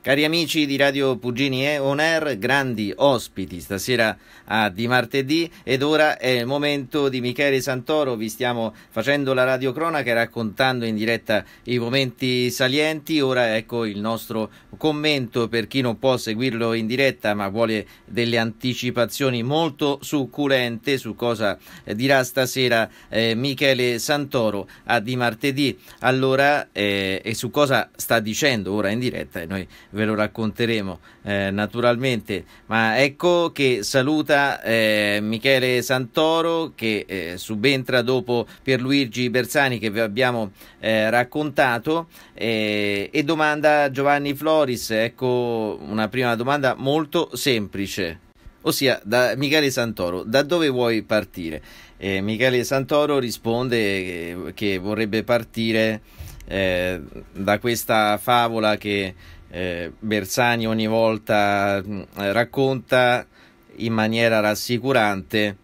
Cari amici di Radio Pugini e On Air, grandi ospiti stasera a di martedì ed ora è il momento di Michele Santoro, vi stiamo facendo la radiocronaca e raccontando in diretta i momenti salienti, ora ecco il nostro commento per chi non può seguirlo in diretta ma vuole delle anticipazioni molto succulente su cosa dirà stasera eh, Michele Santoro a di martedì, allora eh, e su cosa sta dicendo ora in diretta e noi ve lo racconteremo eh, naturalmente. Ma ecco che saluta eh, Michele Santoro che eh, subentra dopo Pierluigi Bersani che vi abbiamo eh, raccontato eh, e domanda a Giovanni Floris, ecco una prima domanda molto semplice. Ossia, da Michele Santoro, da dove vuoi partire? Eh, Michele Santoro risponde che, eh, che vorrebbe partire eh, da questa favola che eh, Bersani ogni volta mh, mm, eh, racconta in maniera rassicurante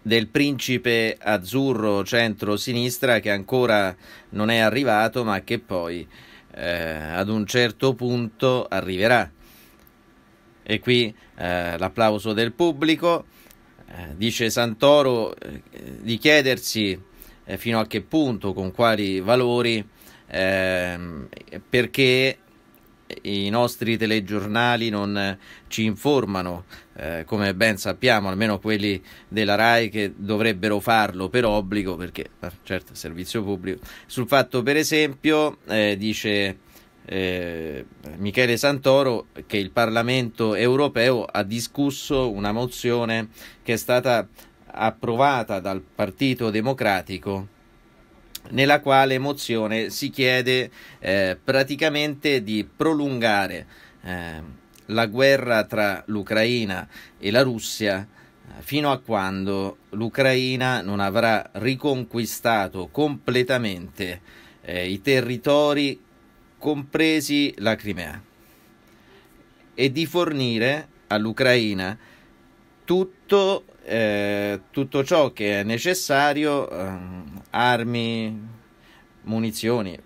del principe azzurro centro-sinistra che ancora non è arrivato ma che poi eh, ad un certo punto arriverà. E qui eh, l'applauso del pubblico, eh, dice Santoro, eh, di chiedersi eh, fino a che punto, con quali valori, ehm, perché i nostri telegiornali non eh, ci informano, eh, come ben sappiamo, almeno quelli della RAI che dovrebbero farlo per obbligo, perché eh, certo servizio pubblico, sul fatto per esempio, eh, dice eh, Michele Santoro, che il Parlamento europeo ha discusso una mozione che è stata approvata dal Partito Democratico nella quale mozione si chiede eh, praticamente di prolungare eh, la guerra tra l'Ucraina e la Russia eh, fino a quando l'Ucraina non avrà riconquistato completamente eh, i territori compresi la Crimea e di fornire all'Ucraina tutto eh, tutto ciò che è necessario, eh, armi, munizioni,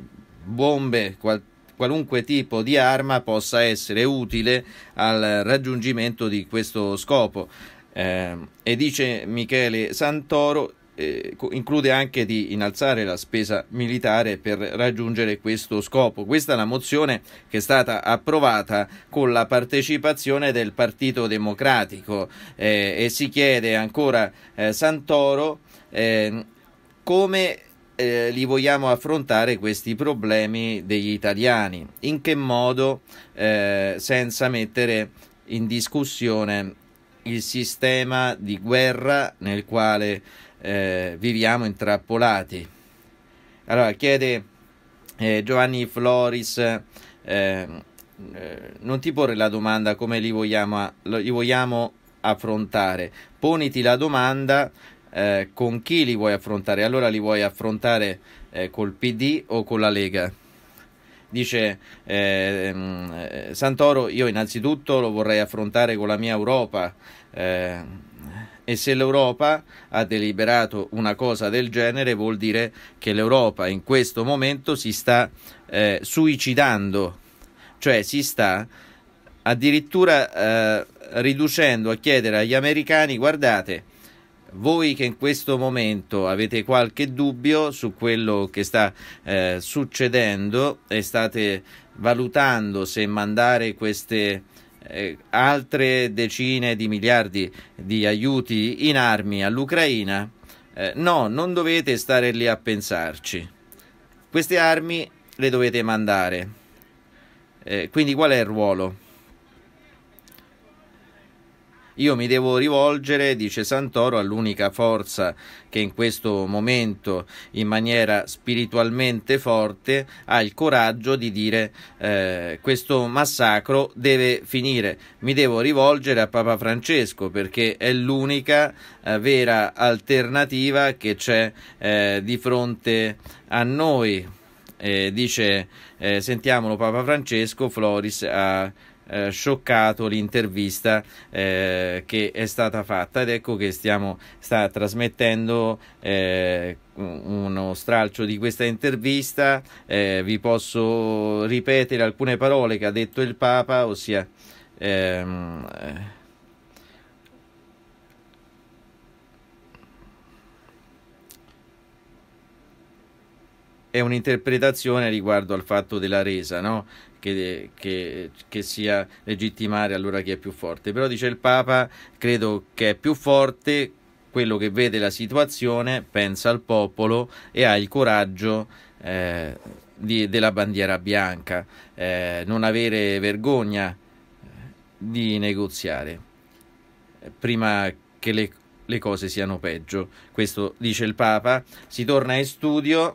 bombe, qual- qualunque tipo di arma possa essere utile al raggiungimento di questo scopo. Eh, e dice Michele Santoro, eh, include anche di innalzare la spesa militare per raggiungere questo scopo. Questa è la mozione che è stata approvata con la partecipazione del Partito Democratico eh, e si chiede ancora eh, Santoro ehm, come eh, li vogliamo affrontare questi problemi degli italiani, in che modo eh, senza mettere in discussione il sistema di guerra nel quale eh, viviamo intrappolati. Allora chiede eh, Giovanni Floris, eh, eh, non ti porre la domanda come li vogliamo, li vogliamo affrontare, poniti la domanda eh, con chi li vuoi affrontare, allora li vuoi affrontare col PD o con la Lega? dice ehm, eh, Santoro, io innanzitutto lo vorrei affrontare con la mia Europa. Eh, e se l'Europa ha deliberato una cosa del genere vuol dire che l'Europa in questo momento si sta eh, suicidando, cioè si sta addirittura eh, riducendo a chiedere agli americani guardate, voi che in questo momento avete qualche dubbio su quello che sta eh, succedendo e state valutando se mandare queste eh, altre decine di miliardi di aiuti in armi all'Ucraina, eh, no, non dovete stare lì a pensarci. Queste armi le dovete mandare. Eh, quindi qual è il ruolo? Io mi devo rivolgere, dice Santoro, all'unica forza che in questo momento, in maniera spiritualmente forte, ha il coraggio di dire eh, questo massacro deve finire. Mi devo rivolgere a Papa Francesco perché è l'unica eh, vera alternativa che c'è eh, di fronte a noi. Eh, dice, eh, sentiamolo Papa Francesco, Floris a eh, scioccato l'intervista eh, che è stata fatta ed ecco che stiamo sta trasmettendo eh, uno stralcio di questa intervista eh, vi posso ripetere alcune parole che ha detto il Papa ossia ehm, è un'interpretazione riguardo al fatto della resa, no? che, che, che, sia legittimare allora chi è più forte. Però dice il Papa, credo che è più forte quello che vede la situazione, pensa al popolo e ha il coraggio eh, di, della bandiera bianca, eh, non avere vergogna eh, di negoziare eh, prima che le, le cose siano peggio. Questo dice il Papa. Si torna in studio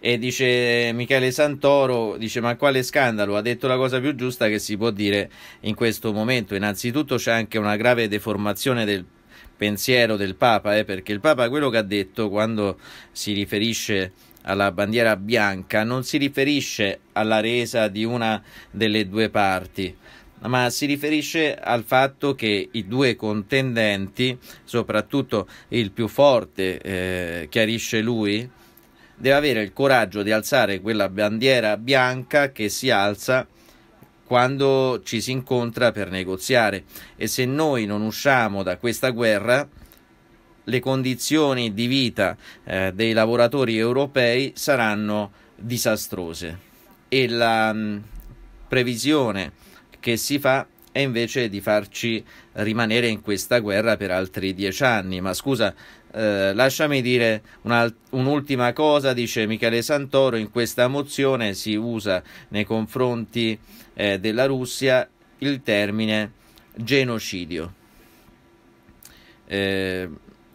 e dice Michele Santoro, dice ma quale scandalo, ha detto la cosa più giusta che si può dire in questo momento, innanzitutto c'è anche una grave deformazione del pensiero del Papa, eh, perché il Papa quello che ha detto quando si riferisce alla bandiera bianca non si riferisce alla resa di una delle due parti, ma si riferisce al fatto che i due contendenti, soprattutto il più forte, eh, chiarisce lui, deve avere il coraggio di alzare quella bandiera bianca che si alza quando ci si incontra per negoziare e se noi non usciamo da questa guerra le condizioni di vita eh, dei lavoratori europei saranno disastrose e la mh, mm, previsione che si fa è invece di farci rimanere in questa guerra per altri dieci anni ma scusa eh, lasciami dire un'ultima cosa, dice Michele Santoro, in questa mozione si usa nei confronti eh, della Russia il termine genocidio. Eh,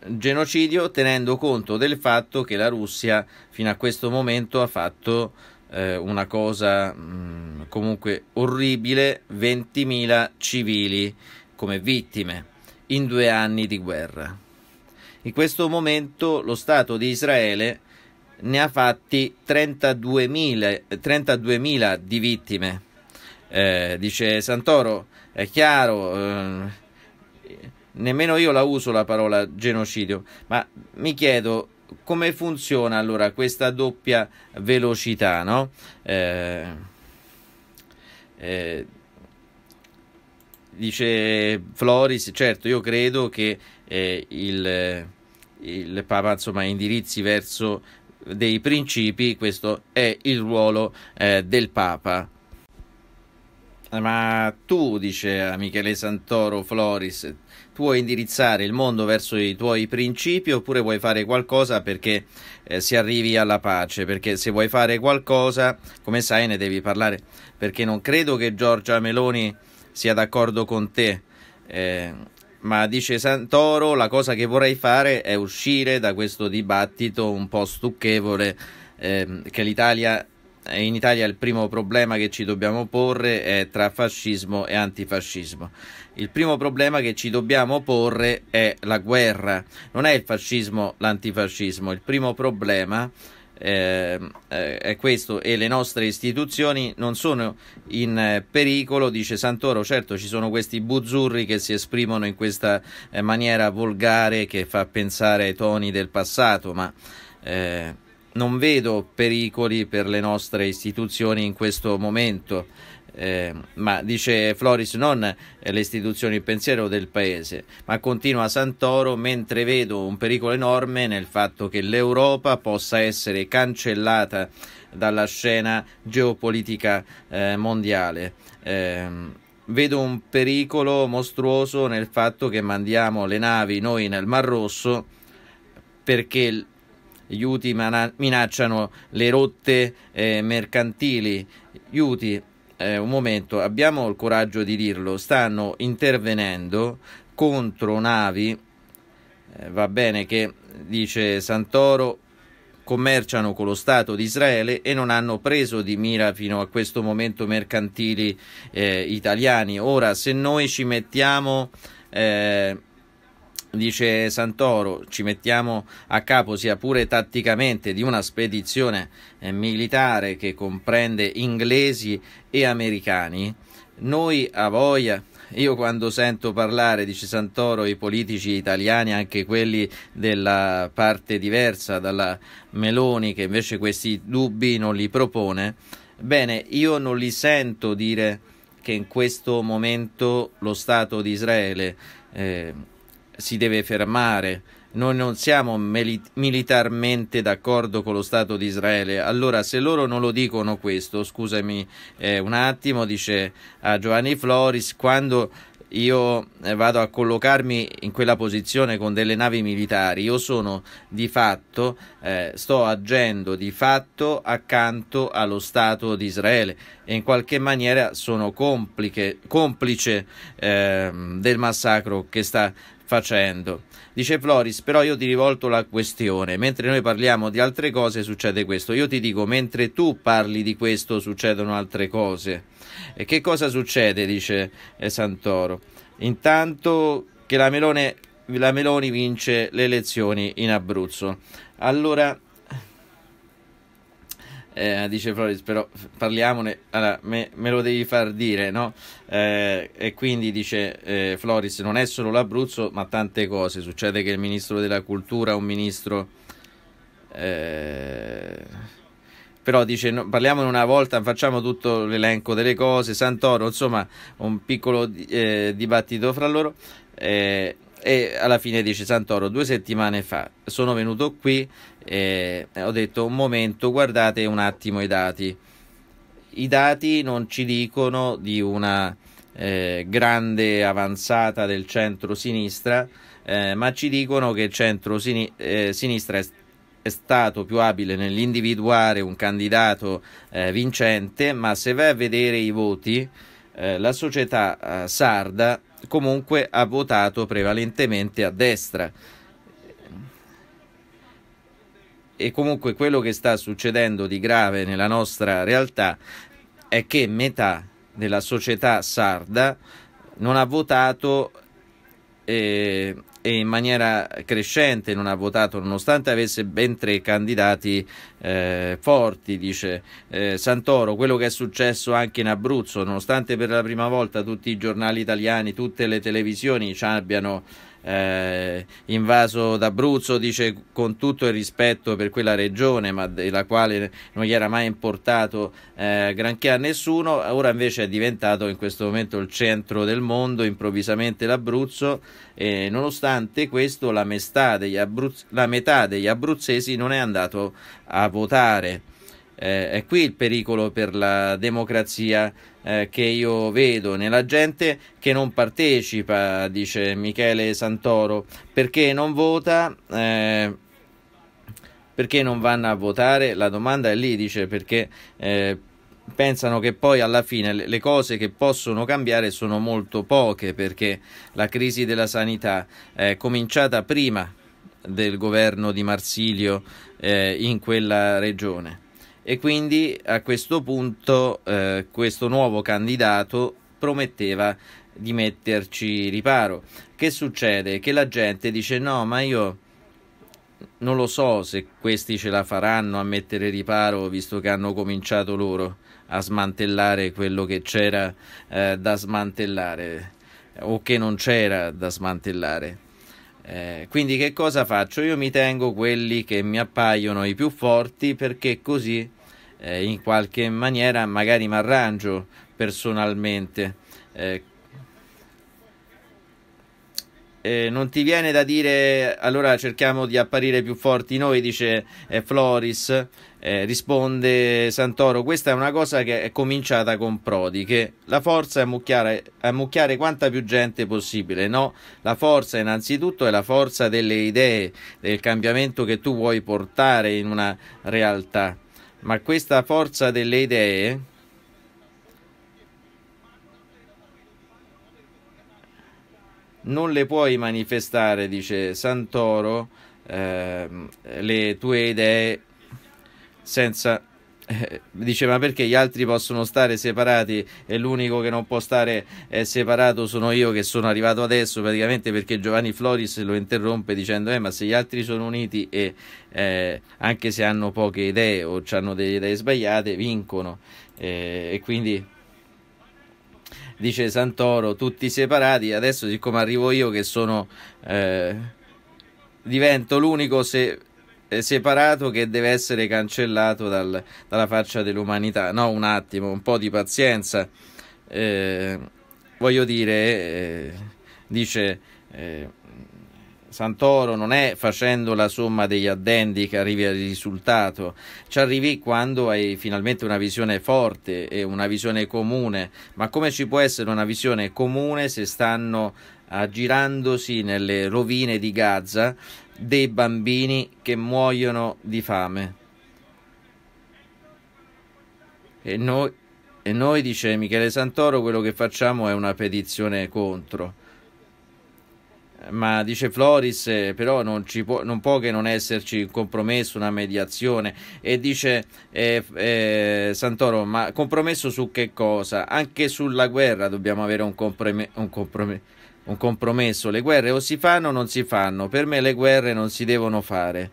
genocidio tenendo conto del fatto che la Russia fino a questo momento ha fatto eh, una cosa mh, mm, comunque orribile, 20.000 civili come vittime in due anni di guerra. In questo momento lo Stato di Israele ne ha fatti 32.000, 32.000 di vittime. Eh, dice Santoro, è chiaro, eh, nemmeno io la uso la parola genocidio, ma mi chiedo come funziona allora questa doppia velocità, no? eh, eh dice Floris, certo io credo che eh, il, il, Papa insomma, indirizzi verso dei principi, questo è il ruolo eh, del Papa. Eh, ma tu, dice a Michele Santoro Floris, tu vuoi indirizzare il mondo verso i tuoi principi oppure vuoi fare qualcosa perché eh, si arrivi alla pace? Perché se vuoi fare qualcosa, come sai, ne devi parlare. Perché non credo che Giorgia Meloni sia d'accordo con te. Eh, ma dice Santoro, la cosa che vorrei fare è uscire da questo dibattito un po' stucchevole eh, che l'Italia in Italia il primo problema che ci dobbiamo porre è tra fascismo e antifascismo. Il primo problema che ci dobbiamo porre è la guerra, non è il fascismo, l'antifascismo. Il primo problema è Ehm, eh, è questo e le nostre istituzioni non sono in eh, pericolo, dice Santoro, certo ci sono questi buzzurri che si esprimono in questa eh, maniera volgare che fa pensare ai toni del passato, ma eh, non vedo pericoli per le nostre istituzioni in questo momento. Eh, ma dice Floris non eh, le istituzioni il pensiero del paese ma continua Santoro mentre vedo un pericolo enorme nel fatto che l'Europa possa essere cancellata dalla scena geopolitica eh, mondiale eh, vedo un pericolo mostruoso nel fatto che mandiamo le navi noi nel Mar Rosso perché gli UTI minacciano le rotte eh, mercantili gli UTI eh, un momento, abbiamo il coraggio di dirlo, stanno intervenendo contro navi, eh, va bene che dice Santoro, commerciano con lo Stato di Israele e non hanno preso di mira fino a questo momento mercantili eh, italiani. Ora, se noi ci mettiamo... Eh, dice Santoro, ci mettiamo a capo sia pure tatticamente di una spedizione eh, militare che comprende inglesi e americani, noi a voglia io quando sento parlare, dice Santoro, i politici italiani, anche quelli della parte diversa dalla Meloni, che invece questi dubbi non li propone, bene, io non li sento dire che in questo momento lo Stato di Israele eh, si deve fermare. Noi non siamo militarmente d'accordo con lo Stato di Israele. Allora, se loro non lo dicono questo, scusami eh, un attimo, dice a Giovanni Floris, quando io eh, vado a collocarmi in quella posizione con delle navi militari, io sono di fatto, eh, sto agendo di fatto accanto allo Stato di Israele e in qualche maniera sono complice, complice eh, del massacro che sta facendo. Dice Floris, però io ti rivolto la questione, mentre noi parliamo di altre cose succede questo. Io ti dico, mentre tu parli di questo succedono altre cose. E che cosa succede, dice eh, Santoro? Intanto che la, Melone, la Meloni vince le elezioni in Abruzzo. Allora eh, dice Floris, però parliamone, allora, me, me, lo devi far dire, no? Eh, e quindi dice eh, Floris, non è solo l'Abruzzo, ma tante cose. Succede che il ministro della cultura un ministro... Eh, però dice, no, parliamone una volta, facciamo tutto l'elenco delle cose, Santoro, insomma, un piccolo eh, dibattito fra loro. Eh, e alla fine dice Santoro due settimane fa sono venuto qui e ho detto un momento guardate un attimo i dati i dati non ci dicono di una eh, grande avanzata del centro-sinistra eh, ma ci dicono che il centro-sinistra eh, è, è stato più abile nell'individuare un candidato eh, vincente ma se vai a vedere i voti eh, la società sarda comunque ha votato prevalentemente a destra. E comunque quello che sta succedendo di grave nella nostra realtà è che metà della società sarda non ha votato eh, e in maniera crescente non ha votato nonostante avesse ben tre candidati eh, forti, dice eh, Santoro, quello che è successo anche in Abruzzo, nonostante per la prima volta tutti i giornali italiani, tutte le televisioni ci abbiano eh, invaso d'Abruzzo, dice con tutto il rispetto per quella regione, ma della quale non gli era mai importato eh, granché a nessuno, ora invece è diventato in questo momento il centro del mondo, improvvisamente l'Abruzzo, e nonostante questo la, Abruz- la metà degli abruzzesi non è andato a votare. Eh, è qui il pericolo per la democrazia eh, che io vedo nella gente che non partecipa, dice Michele Santoro, perché non vota. Eh, perché non vanno a votare? La domanda è lì, dice perché eh, pensano che poi alla fine le cose che possono cambiare sono molto poche perché la crisi della sanità è cominciata prima del governo di Marsilio eh, in quella regione e quindi a questo punto eh, questo nuovo candidato prometteva di metterci riparo. Che succede? Che la gente dice no, ma io non lo so se questi ce la faranno a mettere riparo visto che hanno cominciato loro a smantellare quello che c'era eh, da smantellare o che non c'era da smantellare. Eh, quindi che cosa faccio? Io mi tengo quelli che mi appaiono i più forti perché così eh, in qualche maniera magari mi arrangio personalmente. Eh, eh, non ti viene da dire allora cerchiamo di apparire più forti noi, dice eh, Floris, eh, risponde Santoro, questa è una cosa che è cominciata con Prodi, che la forza è ammucchiare, ammucchiare quanta più gente possibile, no? La forza innanzitutto è la forza delle idee, del cambiamento che tu vuoi portare in una realtà, ma questa forza delle idee non le puoi manifestare, dice Santoro, eh, le tue idee senza... Eh, dice ma perché gli altri possono stare separati e l'unico che non può stare eh, separato sono io che sono arrivato adesso praticamente perché Giovanni Floris lo interrompe dicendo eh ma se gli altri sono uniti e eh, anche se hanno poche idee o hanno delle idee sbagliate vincono eh, e quindi dice Santoro, tutti separati, adesso siccome arrivo io che sono... Eh, divento l'unico se eh, separato che deve essere cancellato dal, dalla faccia dell'umanità. No, un attimo, un po' di pazienza. Eh, voglio dire, eh, dice, eh, Santoro non è facendo la somma degli addendi che arrivi al risultato, ci arrivi quando hai finalmente una visione forte e una visione comune, ma come ci può essere una visione comune se stanno aggirandosi nelle rovine di Gaza dei bambini che muoiono di fame? E noi, e noi dice Michele Santoro, quello che facciamo è una petizione contro ma dice Floris eh, però non, può, non, può, che non esserci un compromesso, una mediazione e dice eh, eh, Santoro ma compromesso su che cosa? Anche sulla guerra dobbiamo avere un, comprome un, comprom un compromesso, le guerre o si fanno o non si fanno, per me le guerre non si devono fare,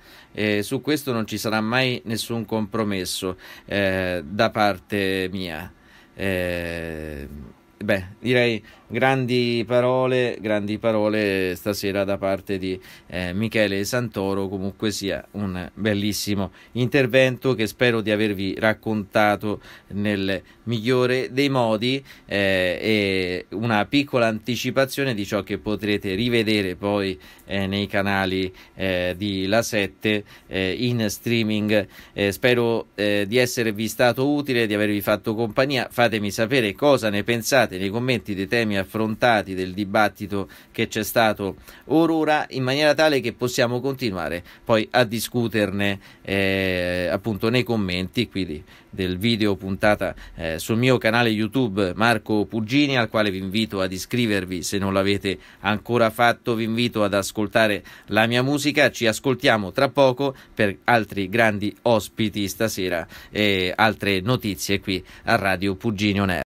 su questo non ci sarà mai nessun compromesso eh, da parte mia. Eh, beh, direi grandi parole, grandi parole stasera da parte di eh, Michele Santoro, comunque sia un bellissimo intervento che spero di avervi raccontato nel migliore dei modi eh, e una piccola anticipazione di ciò che potrete rivedere poi eh, nei canali eh, di La 7 eh, in streaming. Eh, spero di esservi stato utile, di avervi fatto compagnia. Fatemi sapere cosa ne pensate nei commenti dei temi affrontati del dibattito che c'è stato or ora in maniera tale che possiamo continuare poi a discuterne eh, appunto nei commenti quindi del video puntata eh, sul mio canale YouTube Marco Puggini al quale vi invito ad iscrivervi se non l'avete ancora fatto, vi invito ad ascoltare la mia musica, ci ascoltiamo tra poco per altri grandi ospiti stasera e altre notizie qui a Radio Puggini On Air.